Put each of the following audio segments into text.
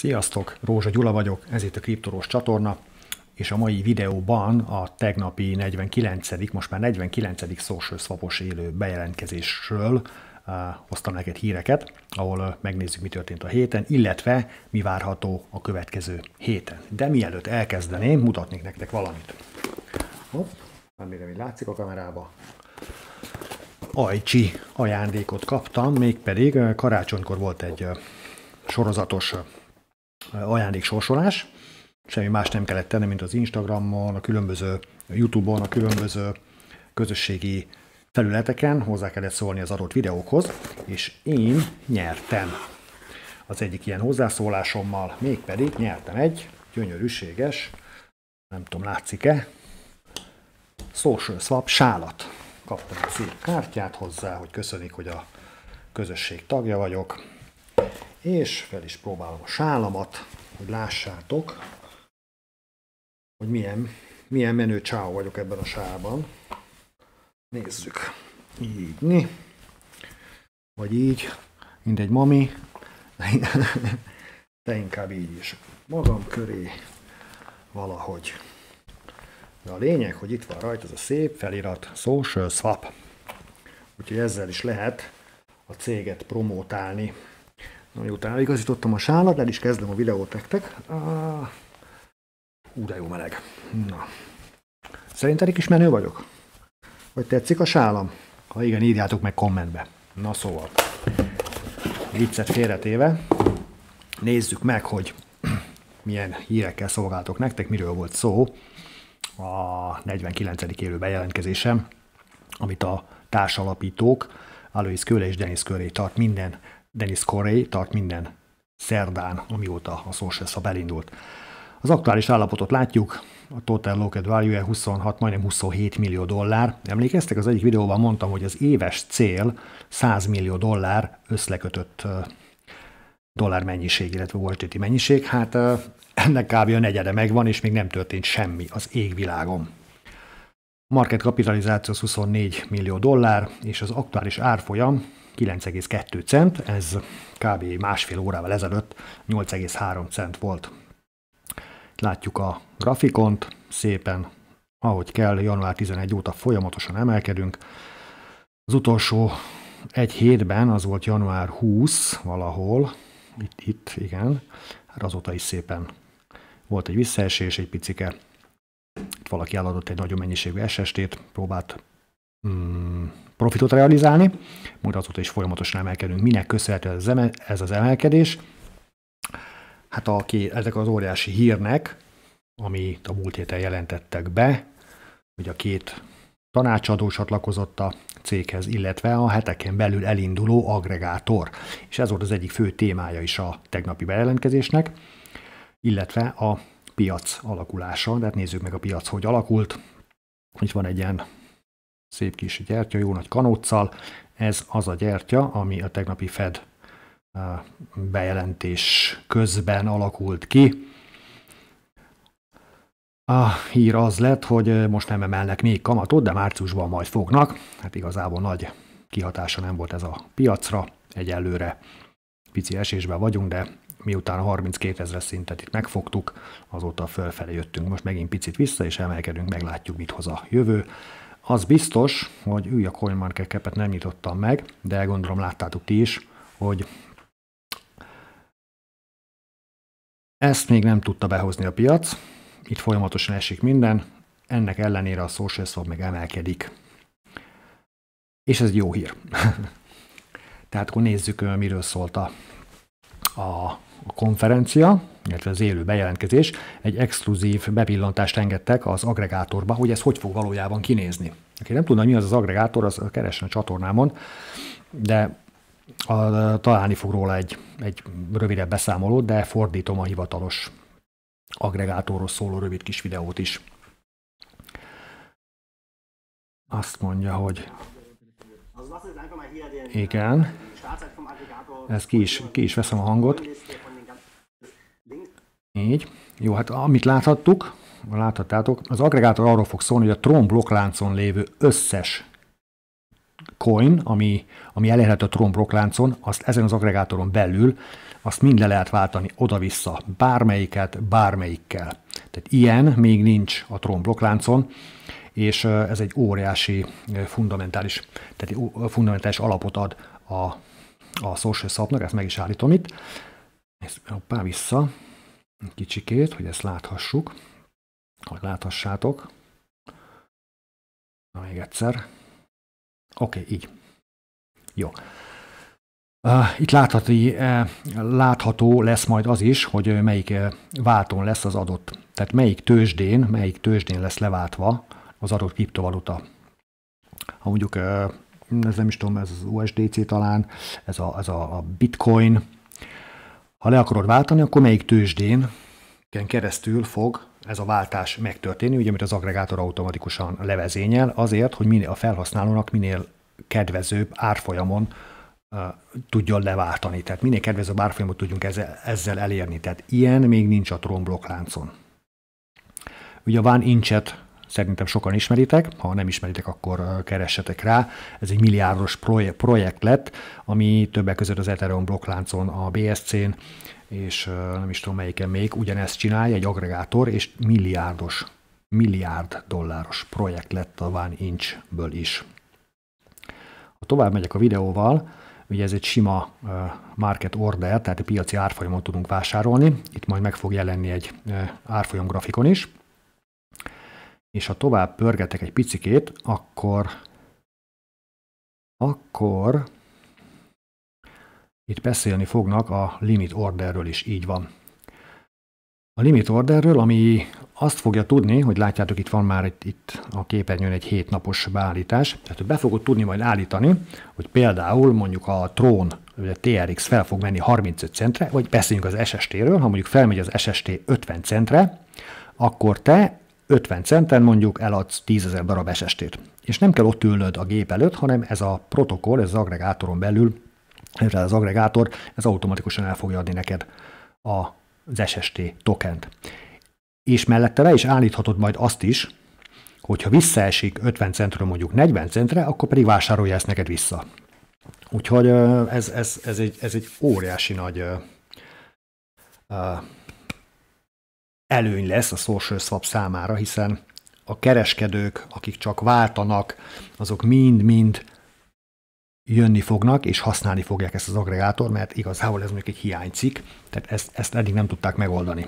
Sziasztok, Rózsa Gyula vagyok, ez itt a Kriptorós csatorna, és a mai videóban a tegnapi 49. most már 49. social swapos élő bejelentkezésről uh, hoztam neked híreket, ahol uh, megnézzük, mi történt a héten, illetve mi várható a következő héten. De mielőtt elkezdeném, mutatnék nektek valamit. Hopp, amire mi látszik a kamerába. Ajcsi ajándékot kaptam, mégpedig uh, karácsonykor volt egy sorozatos ajándék sorsolás, semmi más nem kellett tenni, mint az Instagramon, a különböző a YouTube-on, a különböző közösségi felületeken hozzá kellett szólni az adott videókhoz, és én nyertem az egyik ilyen hozzászólásommal, mégpedig nyertem egy gyönyörűséges, nem tudom látszik-e, Social Swap sálat. Kaptam egy szép kártyát hozzá, hogy köszönik, hogy a közösség tagja vagyok, és fel is próbálom a sálamat, hogy lássátok, hogy milyen, milyen menő csáó vagyok ebben a sálban. Nézzük. Így, né? Vagy így, egy mami, de inkább így is. Magam köré valahogy. De a lényeg, hogy itt van rajta ez a szép felirat, Social Swap. Úgyhogy ezzel is lehet a céget promótálni. Na jó, táligazítottam a sálat, el is kezdem a videót nektek. Ú, de jó meleg. Na. egy kis menő vagyok? Vagy tetszik a sálam? Ha igen, írjátok meg kommentbe. Na szóval, viccet félretéve, nézzük meg, hogy milyen hírekkel szolgáltok nektek, miről volt szó a 49. élő bejelentkezésem, amit a társalapítók, Alois Köle és Denis Köré tart minden Dennis Corey tart minden szerdán, amióta a Sources-szab elindult. Az aktuális állapotot látjuk, a Total Locked Value 26, majdnem 27 millió dollár. Emlékeztek, az egyik videóban mondtam, hogy az éves cél 100 millió dollár összlekötött dollár mennyiség, illetve voltéti mennyiség. Hát ennek kb. a negyede megvan, és még nem történt semmi az égvilágon. Market kapitalizáció 24 millió dollár, és az aktuális árfolyam 9,2 cent, ez kb. másfél órával ezelőtt 8,3 cent volt. Látjuk a grafikont, szépen, ahogy kell, január 11 óta folyamatosan emelkedünk. Az utolsó egy hétben, az volt január 20 valahol, itt, itt igen, hát azóta is szépen volt egy visszaesés, egy picike. Itt valaki eladott egy nagyon mennyiségű SST-t, próbált Mm, profitot realizálni, múlt azóta is folyamatosan emelkedünk. Minek köszönhető ez, az emelkedés? Hát aki ezek az óriási hírnek, amit a múlt héten jelentettek be, hogy a két tanácsadó csatlakozott a céghez, illetve a heteken belül elinduló agregátor. És ez volt az egyik fő témája is a tegnapi bejelentkezésnek, illetve a piac alakulása. Tehát nézzük meg a piac, hogy alakult. Itt van egy ilyen szép kis gyertya, jó nagy kanóccal. Ez az a gyertya, ami a tegnapi Fed eh, bejelentés közben alakult ki. A hír az lett, hogy eh, most nem emelnek még kamatot, de márciusban majd fognak. Hát igazából nagy kihatása nem volt ez a piacra. Egyelőre pici esésben vagyunk, de miután a 32 ezer szintet itt megfogtuk, azóta fölfelé jöttünk. Most megint picit vissza, és emelkedünk, meglátjuk, mit hoz a jövő. Az biztos, hogy ő a Coin kepet nem nyitottam meg, de gondolom láttátok ti is, hogy ezt még nem tudta behozni a piac, itt folyamatosan esik minden, ennek ellenére a social swap meg emelkedik. És ez jó hír. Tehát akkor nézzük, miről szólt a, a konferencia illetve az élő bejelentkezés, egy exkluzív bepillantást engedtek az agregátorba, hogy ez hogy fog valójában kinézni. Aki nem tudna, mi az az agregátor, az keresen a csatornámon, de a, a, találni fog róla egy, egy rövidebb beszámolót, de fordítom a hivatalos agregátorról szóló rövid kis videót is. Azt mondja, hogy igen, Ez ki is, ki is veszem a hangot. Így. Jó, hát amit láthattuk, láthattátok, az agregátor arról fog szólni, hogy a Tron blokkláncon lévő összes coin, ami, ami elérhető a Tron blokkláncon, azt ezen az agregátoron belül, azt mind le lehet váltani oda-vissza, bármelyiket, bármelyikkel. Tehát ilyen még nincs a Tron blokkláncon, és ez egy óriási fundamentális, tehát egy fundamentális alapot ad a, a Social szapnak, ezt meg is állítom itt. Ezt, hoppá, vissza, kicsikét, hogy ezt láthassuk, hogy láthassátok. Na, még egyszer. Oké, okay, így. Jó. itt látható, látható lesz majd az is, hogy melyik válton váltón lesz az adott, tehát melyik tőzsdén, melyik tőzsdén lesz leváltva az adott kriptovaluta. Ha mondjuk, ez nem is tudom, ez az USDC talán, ez a, ez a bitcoin, ha le akarod váltani, akkor melyik tőzsdén keresztül fog ez a váltás megtörténni, ugye, amit az agregátor automatikusan levezényel, azért, hogy minél a felhasználónak minél kedvezőbb árfolyamon uh, tudjon leváltani. Tehát minél kedvezőbb árfolyamot tudjunk ezzel, ezzel elérni. Tehát ilyen még nincs a Tron Ugye a Van Incset Szerintem sokan ismeritek, ha nem ismeritek, akkor keressetek rá. Ez egy milliárdos projekt lett, ami többek között az Ethereum blokkláncon, a BSC-n, és nem is tudom melyiken még, ugyanezt csinálja egy agregátor, és milliárdos, milliárd dolláros projekt lett a One Inch-ből is. Ha tovább megyek a videóval, ugye ez egy sima market order, tehát a piaci árfolyamon tudunk vásárolni, itt majd meg fog jelenni egy árfolyam grafikon is, és ha tovább pörgetek egy picikét, akkor akkor itt beszélni fognak a limit orderről is, így van. A limit orderről, ami azt fogja tudni, hogy látjátok, itt van már itt, itt a képernyőn egy hétnapos beállítás, tehát be fogod tudni majd állítani, hogy például mondjuk a trón, vagy a TRX fel fog menni 35 centre, vagy beszéljünk az SST-ről, ha mondjuk felmegy az SST 50 centre, akkor te 50 centen mondjuk eladsz 10 ezer darab SST-t. És nem kell ott ülnöd a gép előtt, hanem ez a protokoll, ez az agregátoron belül, ez az agregátor, ez automatikusan el fogja adni neked az SST tokent. És mellette le is állíthatod majd azt is, hogyha visszaesik 50 centről mondjuk 40 centre, akkor pedig vásárolja ezt neked vissza. Úgyhogy ez, ez, ez, egy, ez egy óriási nagy előny lesz a social swap számára, hiszen a kereskedők, akik csak váltanak, azok mind-mind jönni fognak, és használni fogják ezt az agregátor, mert igazából ez mondjuk egy hiánycik, tehát ezt, ezt eddig nem tudták megoldani.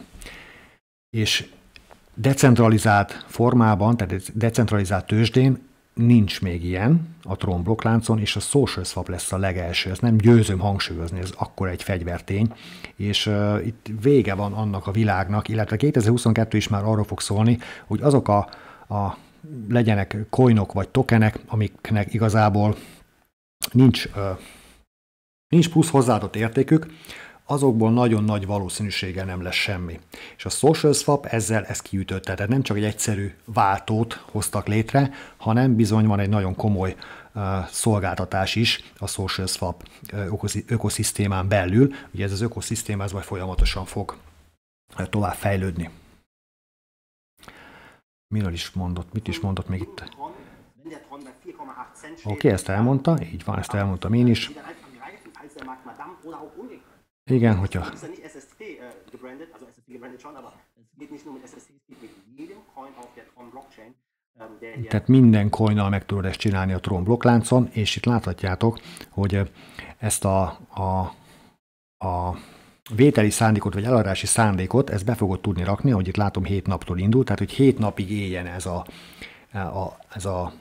És decentralizált formában, tehát egy decentralizált tőzsdén nincs még ilyen a trónblokkláncon, és a social swap lesz a legelső, ezt nem győzöm hangsúlyozni, ez akkor egy fegyvertény, és uh, itt vége van annak a világnak, illetve 2022 is már arról fog szólni, hogy azok a, a legyenek coinok vagy tokenek, amiknek igazából nincs, uh, nincs plusz hozzáadott értékük, azokból nagyon nagy valószínűséggel nem lesz semmi. És a social swap ezzel ezt kiütötte, tehát nem csak egy egyszerű váltót hoztak létre, hanem bizony van egy nagyon komoly szolgáltatás is a social swap ökoszisztémán belül. Ugye ez az ökoszisztéma, ez majd folyamatosan fog tovább fejlődni. Miről is mondott, mit is mondott még itt? Oké, okay, ezt elmondta, így van, ezt elmondtam én is. Igen, hogyha. Tehát minden coinnal meg tudod ezt csinálni a Tron blokkláncon, és itt láthatjátok, hogy eh, ezt a, a, a vételi szándékot, vagy eladási szándékot, ezt be fogod tudni rakni, ahogy itt látom 7 naptól indul, tehát hogy 7 napig éljen ez a, eh, a, ez a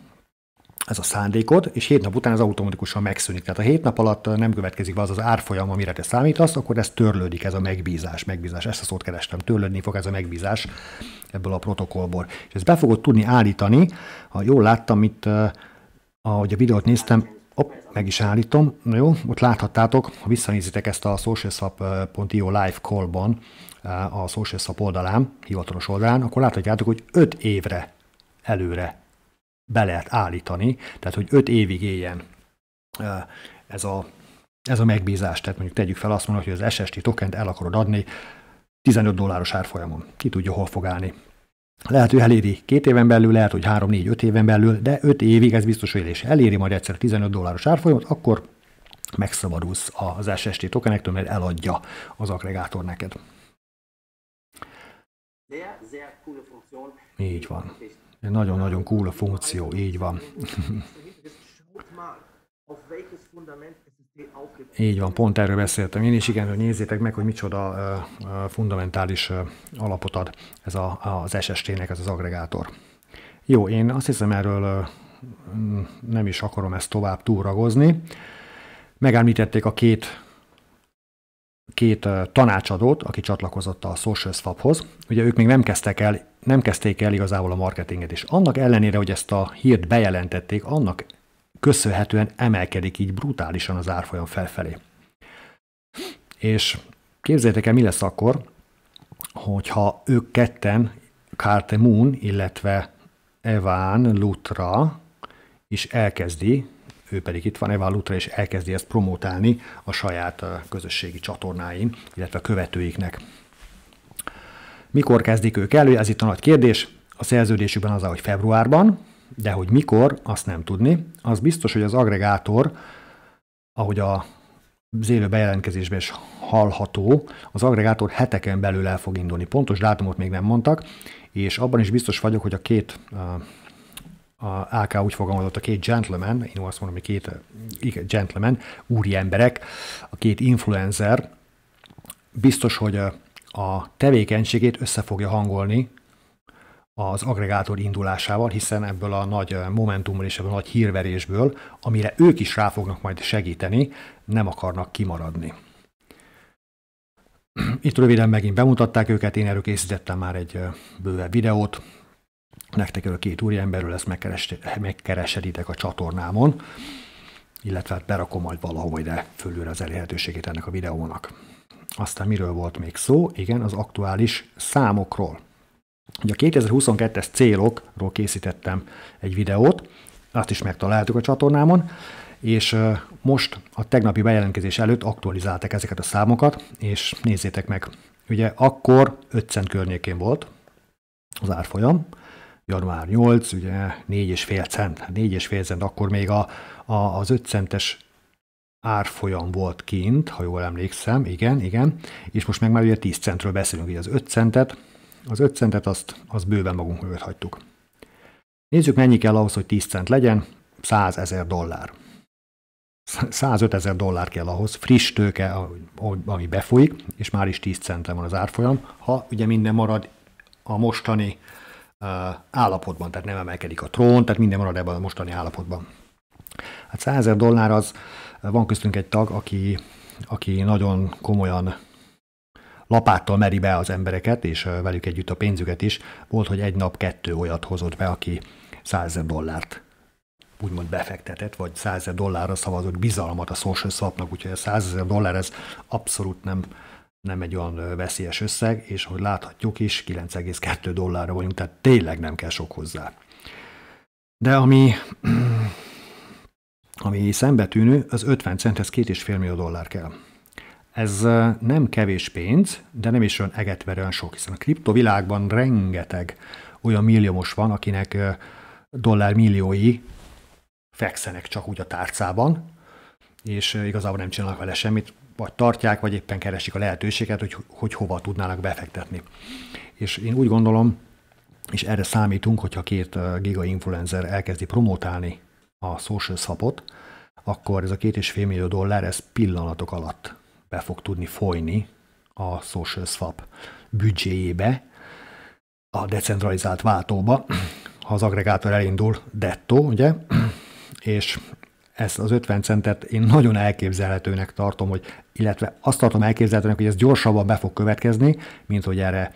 ez a szándékod, és hét nap után ez automatikusan megszűnik. Tehát a hét nap alatt nem következik be az az árfolyam, amire te számítasz, akkor ez törlődik, ez a megbízás, megbízás. Ezt a szót kerestem, törlődni fog ez a megbízás ebből a protokollból. És ezt be fogod tudni állítani, ha jól láttam itt, eh, ahogy a videót néztem, op, meg is állítom, Na jó, ott láthattátok, ha visszanézitek ezt a socialswap.io live call-ban, eh, a SocialSwap oldalán, hivatalos oldalán, akkor láthatjátok, hogy 5 évre előre be lehet állítani, tehát hogy öt évig éljen ez a, ez a megbízás. Tehát mondjuk tegyük fel azt mondani, hogy az SST tokent el akarod adni 15 dolláros árfolyamon. Ki tudja, hol fog állni. Lehet, hogy eléri két éven belül, lehet, hogy 3-4-5 éven belül, de 5 évig ez biztos élés. Eléri majd egyszer 15 dolláros árfolyamot, akkor megszabadulsz az SST tokenektől, mert eladja az aggregátor neked. Így van. Nagyon-nagyon cool a funkció, így van. Így van, pont erről beszéltem én is, igen, hogy nézzétek meg, hogy micsoda uh, fundamentális uh, alapot ad ez a, az SST-nek, ez az agregátor. Jó, én azt hiszem erről uh, nem is akarom ezt tovább túragozni. Megállítették a két két tanácsadót, aki csatlakozott a Social Swap-hoz. Ugye ők még nem kezdtek el, nem kezdték el igazából a marketinget, is. annak ellenére, hogy ezt a hírt bejelentették, annak köszönhetően emelkedik így brutálisan az árfolyam felfelé. És képzeljétek el, mi lesz akkor, hogyha ők ketten, Carte Moon, illetve Evan Lutra is elkezdi ő pedig itt van Eval Lutra, és elkezdi ezt promotálni a saját közösségi csatornáin, illetve a követőiknek. Mikor kezdik ők elő? Ez itt a nagy kérdés. A szerződésükben az, hogy februárban, de hogy mikor, azt nem tudni. Az biztos, hogy az agregátor, ahogy a az élő bejelentkezésben is hallható, az agregátor heteken belül el fog indulni. Pontos dátumot még nem mondtak, és abban is biztos vagyok, hogy a két a AK úgy fogalmazott, a két gentleman, én azt mondom, hogy két igen, gentleman, úri emberek, a két influencer, biztos, hogy a tevékenységét össze fogja hangolni az agregátor indulásával, hiszen ebből a nagy momentumból és ebből a nagy hírverésből, amire ők is rá fognak majd segíteni, nem akarnak kimaradni. Itt röviden megint bemutatták őket, én erről készítettem már egy bővebb videót, nektek a két úriemberről, ezt megkeresedítek megkereseditek a csatornámon, illetve hát berakom majd valahol ide fölül az elérhetőségét ennek a videónak. Aztán miről volt még szó? Igen, az aktuális számokról. Ugye a 2022-es célokról készítettem egy videót, azt is megtaláltuk a csatornámon, és most a tegnapi bejelentkezés előtt aktualizálták ezeket a számokat, és nézzétek meg, ugye akkor 5 cent környékén volt az árfolyam, január 8, ugye 4,5 cent, 4,5 hát cent, akkor még a, a, az 5 centes árfolyam volt kint, ha jól emlékszem, igen, igen, és most meg már ugye 10 centről beszélünk, ugye az 5 centet, az 5 centet azt, azt bőven magunk mögött hagytuk. Nézzük, mennyi kell ahhoz, hogy 10 cent legyen, 100 ezer dollár. 105 ezer dollár kell ahhoz, friss tőke, ami befolyik, és már is 10 centen van az árfolyam. Ha ugye minden marad a mostani állapotban, tehát nem emelkedik a trón, tehát minden marad ebben a mostani állapotban. Hát 100 ezer dollár az, van köztünk egy tag, aki, aki nagyon komolyan lapáttal meri be az embereket, és velük együtt a pénzüket is. Volt, hogy egy nap kettő olyat hozott be, aki 100 ezer dollárt úgymond befektetett, vagy 100 ezer dollárra szavazott bizalmat a social swapnak, úgyhogy a 100 ezer dollár ez abszolút nem nem egy olyan veszélyes összeg, és hogy láthatjuk is, 9,2 dollárra vagyunk, tehát tényleg nem kell sok hozzá. De ami, ami szembetűnő, az 50 centhez 2,5 millió dollár kell. Ez nem kevés pénz, de nem is olyan egetverően sok, hiszen a kriptovilágban rengeteg olyan milliómos van, akinek dollár milliói fekszenek csak úgy a tárcában, és igazából nem csinálnak vele semmit, vagy tartják, vagy éppen keresik a lehetőséget, hogy, hogy hova tudnának befektetni. És én úgy gondolom, és erre számítunk, hogyha két giga influencer elkezdi promotálni a social szapot, akkor ez a két és fél millió dollár, ez pillanatok alatt be fog tudni folyni a social swap büdzséjébe, a decentralizált váltóba, ha az agregátor elindul, detto, ugye, és ezt az 50 centet én nagyon elképzelhetőnek tartom, hogy, illetve azt tartom elképzelhetőnek, hogy ez gyorsabban be fog következni, mint hogy erre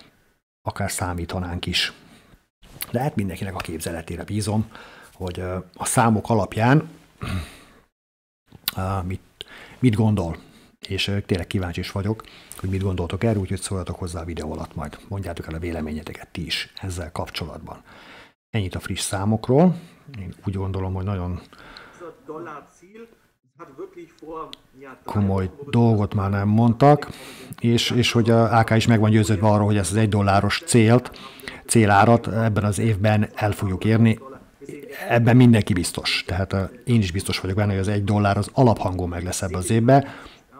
akár számítanánk is. De hát mindenkinek a képzeletére bízom, hogy a számok alapján mit, mit gondol. És tényleg kíváncsi is vagyok, hogy mit gondoltok erről, úgyhogy szóljatok hozzá a videó alatt majd. Mondjátok el a véleményeteket ti is ezzel kapcsolatban. Ennyit a friss számokról. Én úgy gondolom, hogy nagyon Hát komoly dolgot már nem mondtak, és, és hogy a AK is meg van győződve arról, hogy ezt az egy dolláros célt, célárat ebben az évben el fogjuk érni. Ebben mindenki biztos. Tehát eh, én is biztos vagyok benne, hogy az egy dollár az alaphangon meg lesz ebben az évben.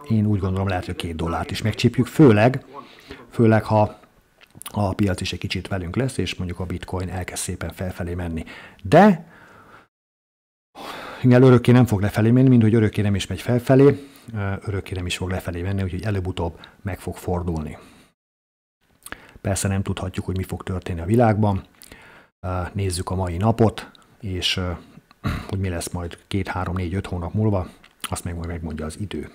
Én úgy gondolom, lehet, hogy a két dollárt is megcsípjük, főleg, főleg ha a piac is egy kicsit velünk lesz, és mondjuk a bitcoin elkezd szépen felfelé menni. De mivel örökké nem fog lefelé menni, mint hogy örökké nem is megy felfelé, örökké nem is fog lefelé menni, úgyhogy előbb-utóbb meg fog fordulni. Persze nem tudhatjuk, hogy mi fog történni a világban. Nézzük a mai napot, és hogy mi lesz majd két, három, négy, öt hónap múlva, azt meg majd megmondja az idő.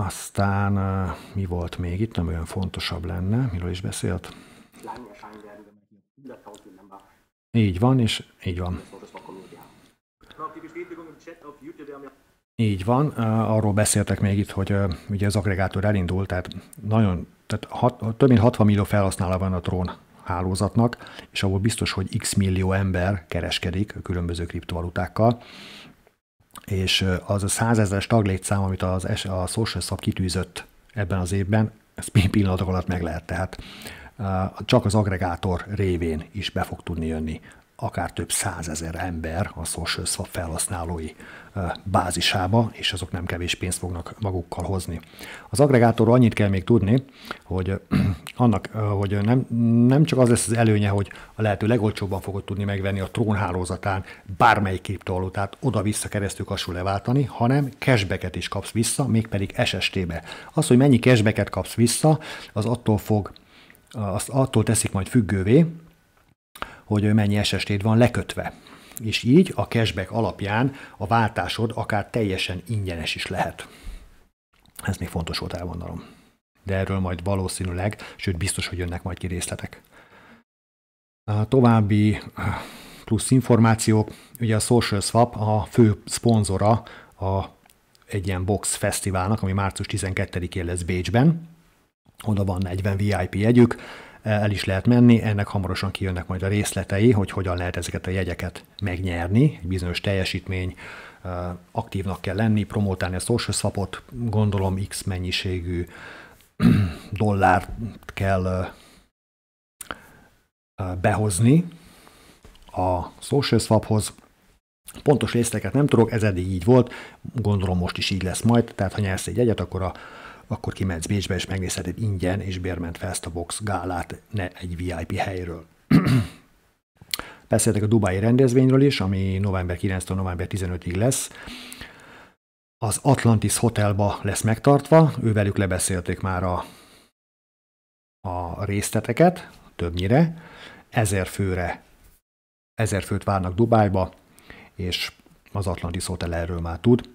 Aztán mi volt még itt, nem olyan fontosabb lenne, miről is beszélt? Így van, és így van. Így van, arról beszéltek még itt, hogy ugye az agregátor elindult. tehát nagyon, tehát hat, több mint 60 millió felhasználó van a trón hálózatnak, és ahol biztos, hogy x millió ember kereskedik a különböző kriptovalutákkal, és az a százezeres taglétszám, amit az, a Social kitűzött ebben az évben, ezt pillanatok alatt meg lehet. Tehát csak az agregátor révén is be fog tudni jönni akár több százezer ember a social swap felhasználói bázisába, és azok nem kevés pénzt fognak magukkal hozni. Az agregátorról annyit kell még tudni, hogy annak, hogy nem, nem csak az lesz az előnye, hogy a lehető legolcsóbban fogod tudni megvenni a trónhálózatán bármelyik kriptovalutát oda-vissza keresztül kasul leváltani, hanem cashbacket is kapsz vissza, mégpedig SST-be. Az, hogy mennyi cashbacket kapsz vissza, az attól fog azt attól teszik majd függővé, hogy mennyi ssd van lekötve. És így a cashback alapján a váltásod akár teljesen ingyenes is lehet. Ez még fontos volt elmondanom. De erről majd valószínűleg, sőt biztos, hogy jönnek majd ki részletek. A további eh, plusz információk, ugye a Social Swap a fő szponzora a egy ilyen box fesztiválnak, ami március 12-én lesz Bécsben, oda van 40 VIP jegyük, e, el is lehet menni, ennek hamarosan kijönnek majd a részletei, hogy hogyan lehet ezeket a jegyeket megnyerni, egy bizonyos teljesítmény, e, aktívnak kell lenni, promotálni a social swapot, gondolom x mennyiségű dollárt kell e, behozni a social swaphoz. Pontos részleteket nem tudok, ez eddig így volt, gondolom most is így lesz majd, tehát ha nyersz egy jegyet, akkor a akkor kimentsz Bécsbe, és megnézheted ingyen, és bérment ezt a Box gálát, ne egy VIP helyről. Beszéltek a Dubai rendezvényről is, ami november 9-től november 15-ig lesz. Az Atlantis Hotelba lesz megtartva, ővelük lebeszélték már a, a részteteket többnyire. Ezer főre, ezer főt várnak Dubájba, és az Atlantis Hotel erről már tud.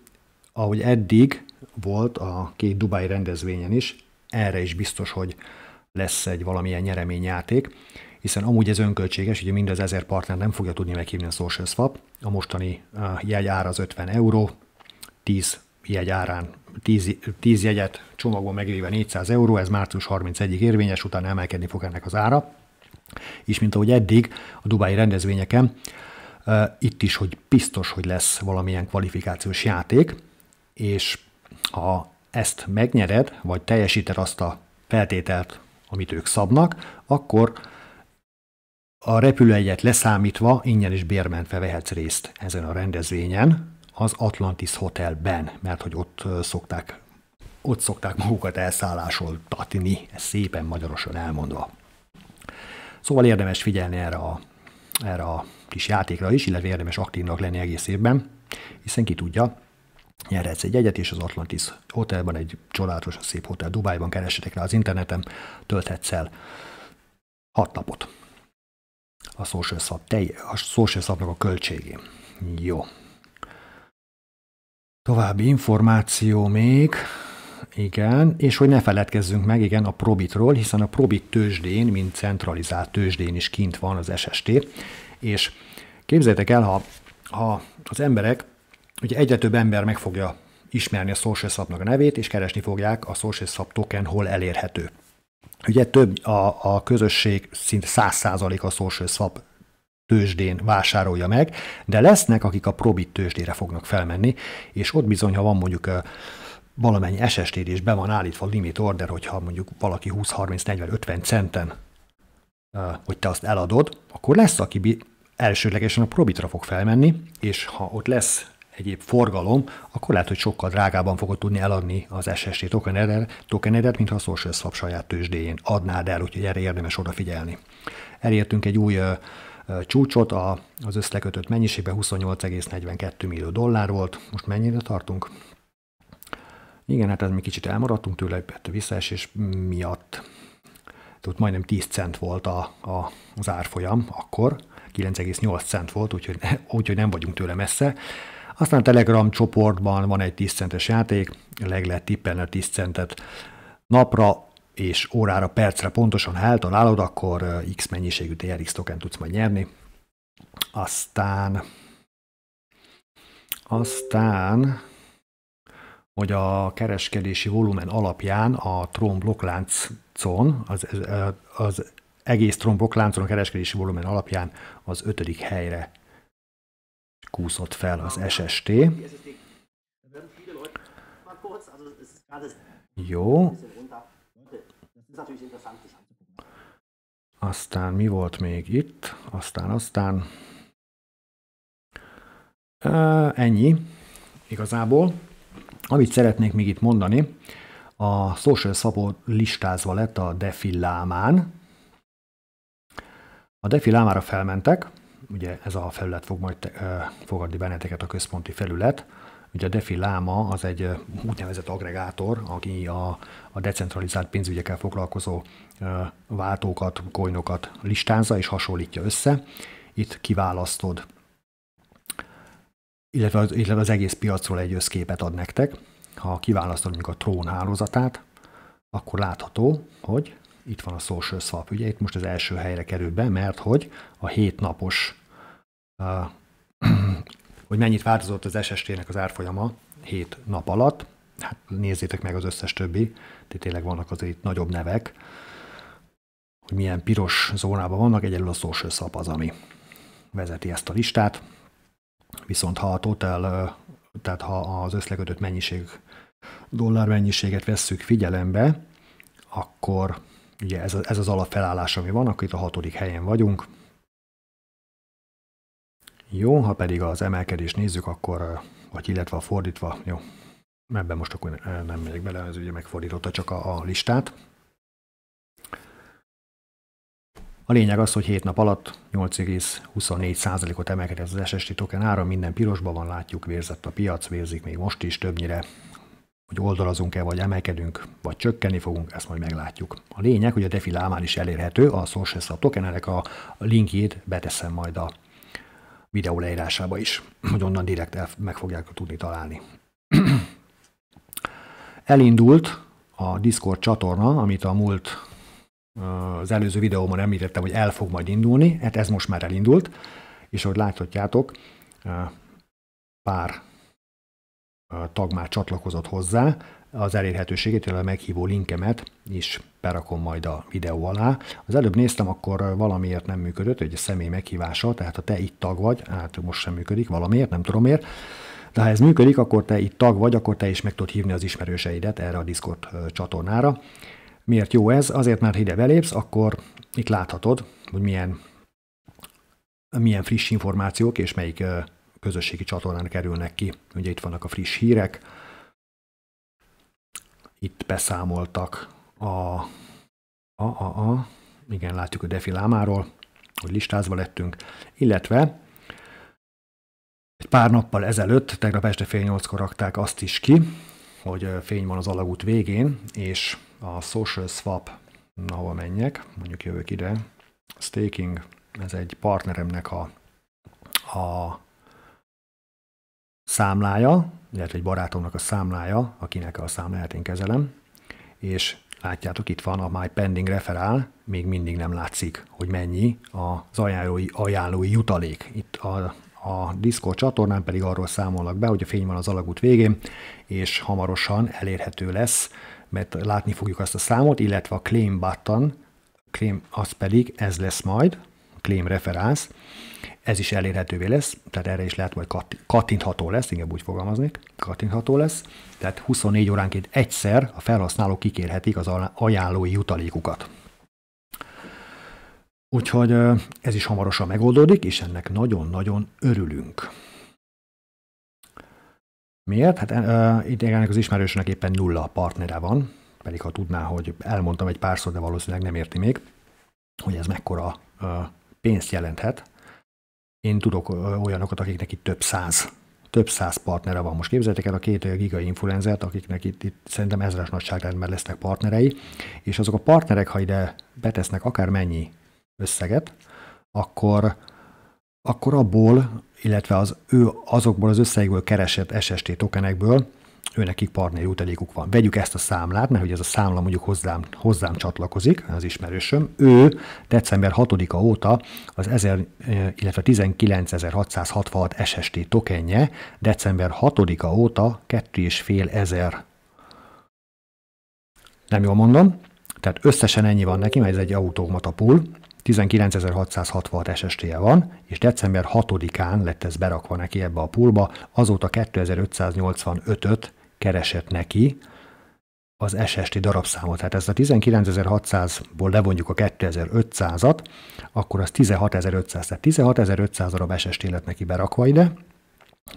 Ahogy eddig, volt a két Dubai rendezvényen is, erre is biztos, hogy lesz egy valamilyen nyereményjáték, hiszen amúgy ez önköltséges, ugye az ezer partner nem fogja tudni meghívni a Social Swap, a mostani eh, jegy ára az 50 euró, 10 jegy árán, 10, 10 jegyet csomagban megvéve 400 euró, ez március 31-ig érvényes, utána emelkedni fog ennek az ára. És mint ahogy eddig a Dubai rendezvényeken, eh, itt is, hogy biztos, hogy lesz valamilyen kvalifikációs játék, és ha ezt megnyered, vagy teljesíted azt a feltételt, amit ők szabnak, akkor a repülőjegyet leszámítva ingyen is bérmentve vehetsz részt ezen a rendezvényen, az Atlantis Hotelben, mert hogy ott szokták, ott szokták magukat elszállásoltatni, ez szépen magyarosan elmondva. Szóval érdemes figyelni erre a, erre a kis játékra is, illetve érdemes aktívnak lenni egész évben, hiszen ki tudja, nyerhetsz egy egyet, és az Atlantis Hotelban, egy csodálatos, szép hotel Dubájban, keresetek rá az interneten, tölthetsz el hat napot a social szab, tej, a social szabnak a költségé. Jó. További információ még, igen, és hogy ne feledkezzünk meg, igen, a Probitról, hiszen a Probit tőzsdén, mint centralizált tőzsdén is kint van az SST, és képzeljétek el, ha, ha az emberek ugye egyre több ember meg fogja ismerni a Social swap a nevét, és keresni fogják a Social Swap token hol elérhető. Ugye több a, a közösség szinte 100% a Social Swap tőzsdén vásárolja meg, de lesznek, akik a Probit tőzsdére fognak felmenni, és ott bizony, ha van mondjuk valamennyi SST és be van állítva limit order, hogyha mondjuk valaki 20, 30, 40, 50 centen, hogy te azt eladod, akkor lesz, aki elsőlegesen a Probitra fog felmenni, és ha ott lesz egyéb forgalom, akkor lehet, hogy sokkal drágában fogod tudni eladni az SST tokenedet, tokenedet mint ha a Social Swap saját tőzsdéjén adnád el, úgyhogy erre érdemes odafigyelni. Elértünk egy új csúcsot, a, az összekötött mennyiségben 28,42 millió dollár volt. Most mennyire tartunk? Igen, hát ez mi kicsit elmaradtunk tőle, egy visszaesés miatt. Tehát majdnem 10 cent volt a, a, az árfolyam akkor, 9,8 cent volt, úgyhogy, úgyhogy nem vagyunk tőle messze, aztán a Telegram csoportban van egy 10 centes játék, leg lehet tippelni a 10 centet napra és órára, percre pontosan, ha eltalálod, akkor eh, X mennyiségű TRX token tudsz majd nyerni. Aztán aztán hogy a kereskedési volumen alapján a Tron blokkláncon, az, eh, az egész Tron blokkláncon a kereskedési volumen alapján az ötödik helyre kúszott fel az SST. Jó. Aztán mi volt még itt? Aztán, aztán. E, ennyi igazából. Amit szeretnék még itt mondani, a Social Support listázva lett a Defi lámán. A Defi lámára felmentek, ugye ez a felület fog majd eh, fogadni benneteket a központi felület, Ugye a Defi Láma az egy eh, úgynevezett agregátor, aki a, a decentralizált pénzügyekkel foglalkozó eh, váltókat, koinokat listázza és hasonlítja össze. Itt kiválasztod, illetve az, illetve az egész piacról egy összképet ad nektek. Ha kiválasztod mondjuk a trón hálózatát, akkor látható, hogy itt van a Social Swap, ugye itt most az első helyre kerül be, mert hogy a hétnapos, uh, hogy mennyit változott az SST-nek az árfolyama 7 nap alatt, hát nézzétek meg az összes többi, de tényleg vannak azért itt nagyobb nevek, hogy milyen piros zónában vannak, egyelőre a Social Swap az, ami vezeti ezt a listát, viszont ha a total, tehát ha az összlegödött mennyiség dollár mennyiséget vesszük figyelembe, akkor Ugye ez, ez az alapfelállás, ami van, akkor itt a hatodik helyen vagyunk. Jó, ha pedig az emelkedést nézzük, akkor, vagy illetve a fordítva, jó, ebben most akkor nem megyek bele, ez ugye megfordította csak a, a listát. A lényeg az, hogy 7 nap alatt 8,24%-ot emelkedett az SST token ára, minden pirosban van, látjuk, vérzett a piac, vérzik még most is többnyire, hogy oldalazunk-e, vagy emelkedünk, vagy csökkenni fogunk, ezt majd meglátjuk. A lényeg, hogy a DeFi lámán is elérhető, a Sources a ennek a linkjét beteszem majd a videó leírásába is, hogy onnan direkt el, meg fogják tudni találni. Elindult a Discord csatorna, amit a múlt az előző videóban említettem, hogy el fog majd indulni, hát ez most már elindult, és ahogy láthatjátok, pár tag már csatlakozott hozzá, az elérhetőségét, illetve a meghívó linkemet is berakom majd a videó alá. Az előbb néztem, akkor valamiért nem működött, hogy a személy meghívása, tehát ha te itt tag vagy, hát most sem működik, valamiért, nem tudom miért, de ha ez működik, akkor te itt tag vagy, akkor te is meg tudod hívni az ismerőseidet erre a Discord csatornára. Miért jó ez? Azért, mert ide belépsz, akkor itt láthatod, hogy milyen, milyen friss információk és melyik közösségi csatornán kerülnek ki. Ugye itt vannak a friss hírek, itt beszámoltak a, a, a, a igen, látjuk a Defi Lámáról, hogy listázva lettünk, illetve egy pár nappal ezelőtt, tegnap este fél nyolckor rakták azt is ki, hogy fény van az alagút végén, és a Social Swap, na hova menjek, mondjuk jövök ide, staking, ez egy partneremnek a, a számlája, illetve egy barátomnak a számlája, akinek a számláját én kezelem, és látjátok, itt van a My Pending referál, még mindig nem látszik, hogy mennyi az ajánlói, ajánlói jutalék. Itt a a Discord csatornán pedig arról számolnak be, hogy a fény van az alagút végén, és hamarosan elérhető lesz, mert látni fogjuk azt a számot, illetve a claim button, claim az pedig ez lesz majd, claim referálsz, ez is elérhetővé lesz, tehát erre is lehet majd kattintható lesz, inkább úgy fogalmaznék, kattintható lesz, tehát 24 óránként egyszer a felhasználók kikérhetik az ajánlói jutalékukat. Úgyhogy ez is hamarosan megoldódik, és ennek nagyon-nagyon örülünk. Miért? Hát uh, idegennek az ismerősnek éppen nulla partnere van, pedig ha tudná, hogy elmondtam egy párszor, de valószínűleg nem érti még, hogy ez mekkora e, pénzt jelenthet, én tudok olyanokat, akiknek itt több száz több száz partnere van. Most képzeljétek el a két giga influenzert, akiknek itt, itt szerintem ezres nagyságrendben lesznek partnerei, és azok a partnerek, ha ide betesznek akár mennyi összeget, akkor, akkor abból, illetve az ő azokból az összegből keresett SST tokenekből őnekik partneri jutalékuk van. Vegyük ezt a számlát, mert hogy ez a számla mondjuk hozzám, hozzám csatlakozik, az ismerősöm. Ő december 6-a óta az 1000, eh, illetve 19666 SST tokenje december 6-a óta 2500 nem jól mondom, tehát összesen ennyi van neki, mert ez egy automata pool, 19.666 SST-je van, és december 6-án lett ez berakva neki ebbe a poolba, azóta 2585-öt keresett neki az SST darabszámot. Tehát ezt a 19.600-ból levonjuk a 2500-at, akkor az 16.500. Tehát 16.500 darab SST lett neki berakva ide.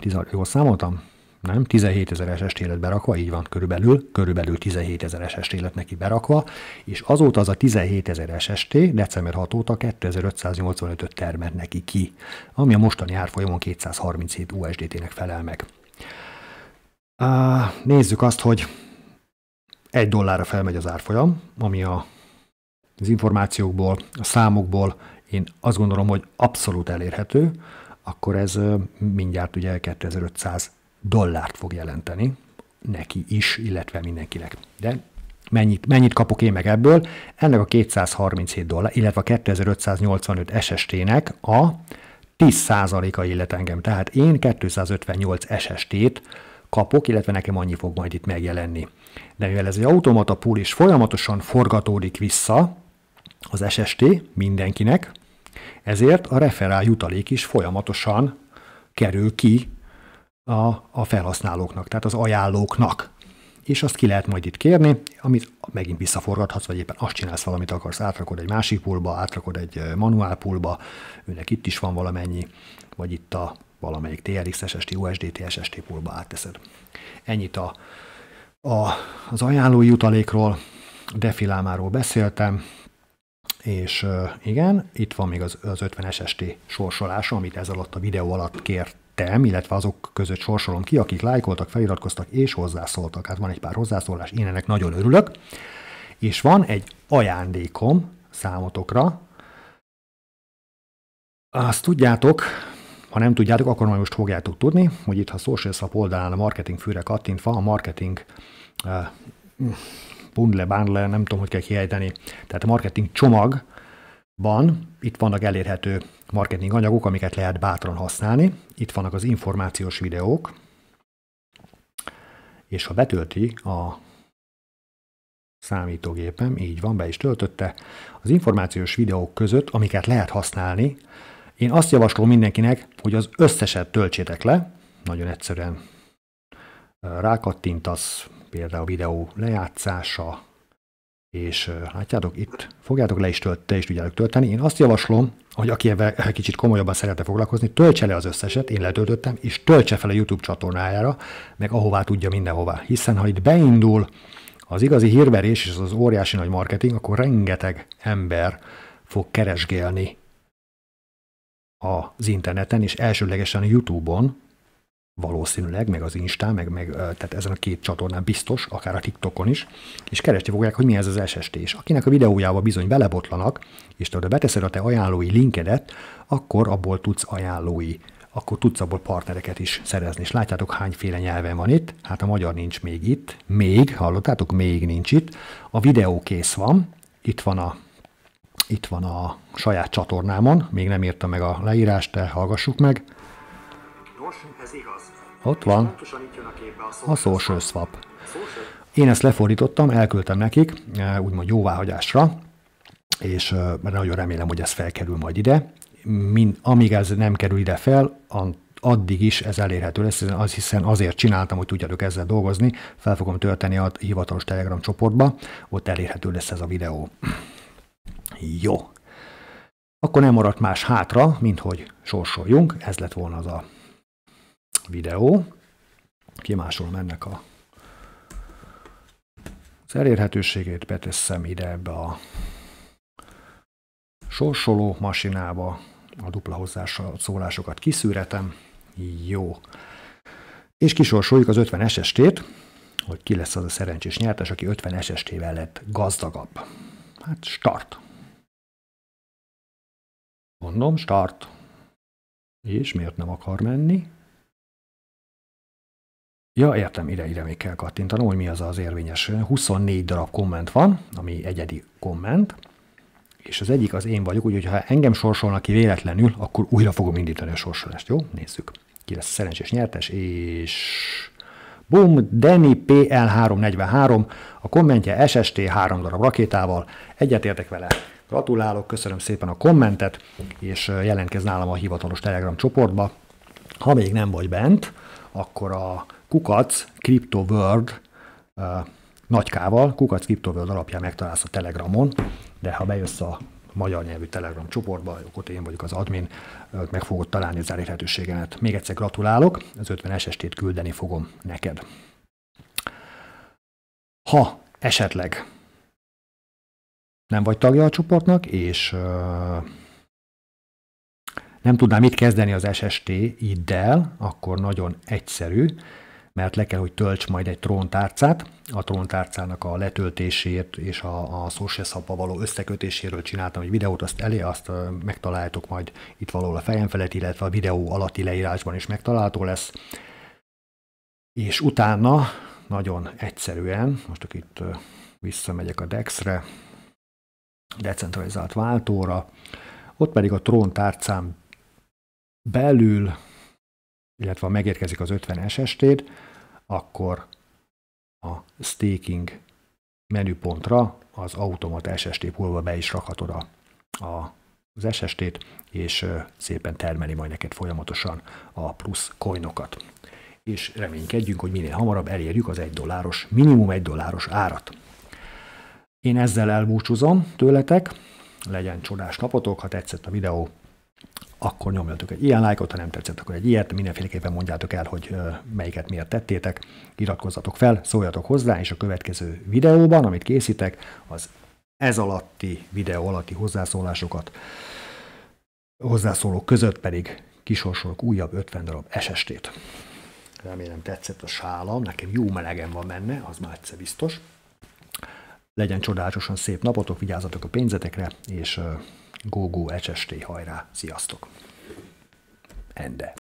16, jól számoltam? Nem, 17.000 SST lett berakva, így van, körülbelül, körülbelül 17.000 SST lett neki berakva, és azóta az a 17.000 SST december 6 óta 2585-öt termelt neki ki, ami a mostani árfolyamon 237 USDT-nek felel meg nézzük azt, hogy egy dollárra felmegy az árfolyam, ami a, az információkból, a számokból én azt gondolom, hogy abszolút elérhető, akkor ez mindjárt ugye 2500 dollárt fog jelenteni neki is, illetve mindenkinek. De mennyit, mennyit kapok én meg ebből? Ennek a 237 dollár, illetve a 2585 SST-nek a 10%-a illet engem. Tehát én 258 SST-t kapok, illetve nekem annyi fog majd itt megjelenni. De mivel ez egy automata pool is folyamatosan forgatódik vissza az SST mindenkinek, ezért a referál jutalék is folyamatosan kerül ki a, a felhasználóknak, tehát az ajánlóknak. És azt ki lehet majd itt kérni, amit megint visszaforgathatsz, vagy éppen azt csinálsz valamit akarsz, átrakod egy másik pulba, átrakod egy manuál pulba, őnek itt is van valamennyi, vagy itt a valamelyik TRX, SST, USDT, SST poolba átteszed. Ennyit a, a, az ajánlói jutalékról, defilámáról beszéltem, és igen, itt van még az, az 50 SST sorsolása, amit ez alatt a videó alatt kértem, illetve azok között sorsolom ki, akik lájkoltak, feliratkoztak és hozzászóltak. Hát van egy pár hozzászólás, én ennek nagyon örülök. És van egy ajándékom számotokra. Azt tudjátok, ha nem tudjátok, akkor majd most fogjátok tudni, hogy itt ha Social Swap oldalán a marketing főre kattintva, a marketing uh, bundle, bundle, nem tudom, hogy kell kiejteni, tehát a marketing csomagban itt vannak elérhető marketing anyagok, amiket lehet bátran használni. Itt vannak az információs videók, és ha betölti a számítógépem, így van, be is töltötte, az információs videók között, amiket lehet használni, én azt javaslom mindenkinek, hogy az összeset töltsétek le, nagyon egyszerűen rákattintasz, például videó lejátszása, és látjátok, itt fogjátok le is tölt, te is tudjátok tölteni. Én azt javaslom, hogy aki ebben kicsit komolyabban szeretne foglalkozni, töltse le az összeset, én letöltöttem, és töltse fel a YouTube csatornájára, meg ahová tudja mindenhová. Hiszen ha itt beindul az igazi hírverés és az óriási nagy marketing, akkor rengeteg ember fog keresgélni az interneten, és elsőlegesen a YouTube-on, valószínűleg, meg az Instán, meg, meg tehát ezen a két csatornán biztos, akár a TikTokon is, és keresni fogják, hogy mi ez az SST, és akinek a videójába bizony belebotlanak, és tudod beteszed a te ajánlói linkedet, akkor abból tudsz ajánlói, akkor tudsz abból partnereket is szerezni. És látjátok, hányféle nyelven van itt, hát a magyar nincs még itt, még, hallottátok, még nincs itt, a videó kész van, itt van a itt van a saját csatornámon, még nem írta meg a leírást, de hallgassuk meg. Nos, ez igaz. Ott van. A, Social Swap. Én ezt lefordítottam, elküldtem nekik, eh, úgymond jóváhagyásra, és eh, nagyon remélem, hogy ez felkerül majd ide. Min, amíg ez nem kerül ide fel, addig is ez elérhető lesz, az hiszen azért csináltam, hogy tudjatok ezzel dolgozni, fel fogom tölteni a hivatalos Telegram csoportba, ott elérhető lesz ez a videó. Jó. Akkor nem maradt más hátra, mint hogy sorsoljunk. Ez lett volna az a videó. Kimásolom ennek a az elérhetőségét beteszem ide ebbe a sorsoló masinába, a dupla hozzással szólásokat kiszűretem, jó. És kisorsoljuk az 50 SST-t, hogy ki lesz az a szerencsés nyertes, aki 50 SST-vel lett gazdagabb. Hát start! Mondom, start. És miért nem akar menni? Ja, értem, ide, ide még kell kattintanom, hogy mi az az érvényes. 24 darab komment van, ami egyedi komment, és az egyik az én vagyok, úgyhogy ha engem sorsolnak ki véletlenül, akkor újra fogom indítani a sorsolást, jó? Nézzük. Ki lesz szerencsés nyertes, és... Bum, Demi PL343, a kommentje SST három darab rakétával, egyetértek vele, Gratulálok, köszönöm szépen a kommentet, és jelentkezz nálam a hivatalos Telegram csoportba. Ha még nem vagy bent, akkor a kukac Crypto World nagykával, kukac Crypto World alapján megtalálsz a Telegramon, de ha bejössz a magyar nyelvű Telegram csoportba, ott én vagyok az admin, meg fogod találni az elérhetőségemet. Még egyszer gratulálok, az 50 SST-t küldeni fogom neked. Ha esetleg nem vagy tagja a csoportnak, és uh, nem tudnám mit kezdeni az SST iddel, akkor nagyon egyszerű, mert le kell, hogy tölts majd egy tróntárcát. A tróntárcának a letöltésért és a, a source való összekötéséről csináltam egy videót, azt elé, azt megtaláltok majd itt valahol a fejem felett, illetve a videó alatti leírásban is megtalálható lesz. És utána nagyon egyszerűen, most itt visszamegyek a Dexre, decentralizált váltóra, ott pedig a tróntárcán belül, illetve ha megérkezik az 50 sst akkor a staking menüpontra az automat SST pulva be is rakhatod a, a, az SST-t, és szépen termeli majd neked folyamatosan a plusz coinokat. És reménykedjünk, hogy minél hamarabb elérjük az egy dolláros, minimum egy dolláros árat. Én ezzel elbúcsúzom tőletek, legyen csodás napotok, ha tetszett a videó, akkor nyomjatok egy ilyen lájkot, ha nem tetszett, akkor egy ilyet, mindenféleképpen mondjátok el, hogy melyiket miért tettétek, iratkozzatok fel, szóljatok hozzá, és a következő videóban, amit készítek, az ez alatti videó alatti hozzászólásokat, hozzászólók között pedig kisorsolok újabb 50 darab SST-t. Remélem tetszett a sálam, nekem jó melegem van benne, az már egyszer biztos. Legyen csodálatosan szép napotok, vigyázzatok a pénzetekre, és uh, go-go, HST hajrá, sziasztok! Ende.